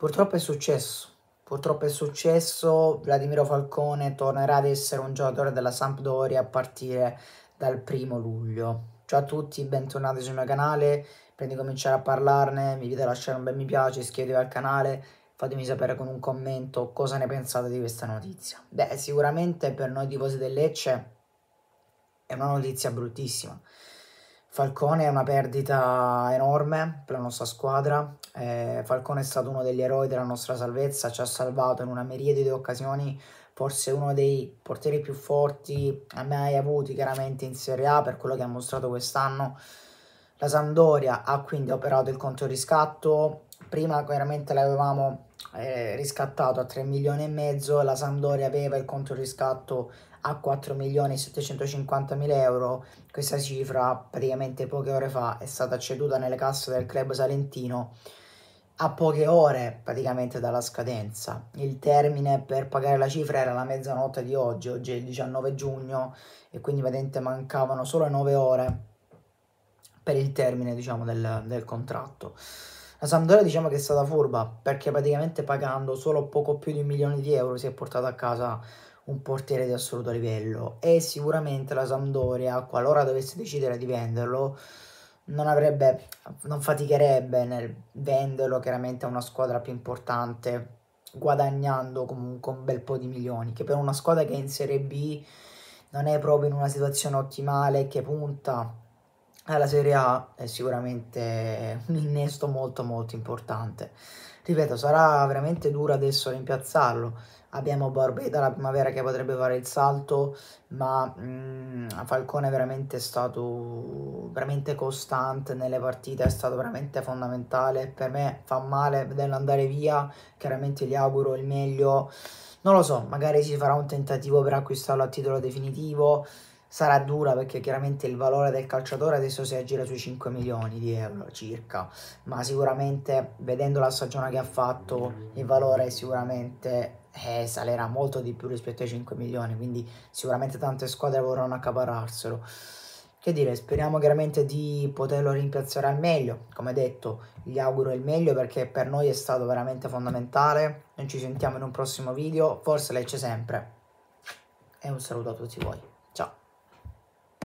Purtroppo è successo. Purtroppo è successo, Vladimiro Falcone tornerà ad essere un giocatore della Sampdoria a partire dal primo luglio. Ciao a tutti, bentornati sul mio canale, prima di cominciare a parlarne vi invito a lasciare un bel mi piace, iscrivetevi al canale, fatemi sapere con un commento cosa ne pensate di questa notizia. Beh, sicuramente per noi tifosi del Lecce è una notizia bruttissima, Falcone è una perdita enorme per la nostra squadra, eh, Falcone è stato uno degli eroi della nostra salvezza, ci ha salvato in una miriade di occasioni, forse uno dei portieri più forti mai avuti chiaramente in Serie A per quello che ha mostrato quest'anno. La Sandoria ha quindi operato il controriscatto, prima chiaramente l'avevamo eh, riscattato a 3 milioni e mezzo, la Sampdoria aveva il conto riscatto a 4 milioni e 750 mila euro, questa cifra praticamente poche ore fa è stata ceduta nelle casse del club salentino a poche ore praticamente dalla scadenza. Il termine per pagare la cifra era la mezzanotte di oggi, oggi è il 19 giugno e quindi vedente mancavano solo 9 ore per il termine diciamo del, del contratto. La Sampdoria diciamo che è stata furba perché praticamente pagando solo poco più di un milione di euro si è portato a casa un portiere di assoluto livello e sicuramente la Sampdoria qualora dovesse decidere di venderlo non avrebbe non faticherebbe nel venderlo chiaramente a una squadra più importante guadagnando comunque un bel po' di milioni che per una squadra che è in Serie B non è proprio in una situazione ottimale che punta alla Serie A è sicuramente un innesto molto molto importante. Ripeto, sarà veramente dura adesso rimpiazzarlo. Abbiamo Barbeta la primavera che potrebbe fare il salto, ma mh, mm, Falcone è veramente stato veramente costante nelle partite, è stato veramente fondamentale. Per me fa male vederlo andare via, chiaramente gli auguro il meglio. Non lo so, magari si farà un tentativo per acquistarlo a titolo definitivo sarà dura perché chiaramente il valore del calciatore adesso si aggira sui 5 milioni di euro circa, ma sicuramente vedendo la stagione che ha fatto il valore sicuramente eh, salirà molto di più rispetto ai 5 milioni, quindi sicuramente tante squadre vorranno accapararselo. Che dire, speriamo chiaramente di poterlo rimpiazzare al meglio, come detto gli auguro il meglio perché per noi è stato veramente fondamentale, noi ci sentiamo in un prossimo video, forse lei c'è sempre e un saluto a tutti voi.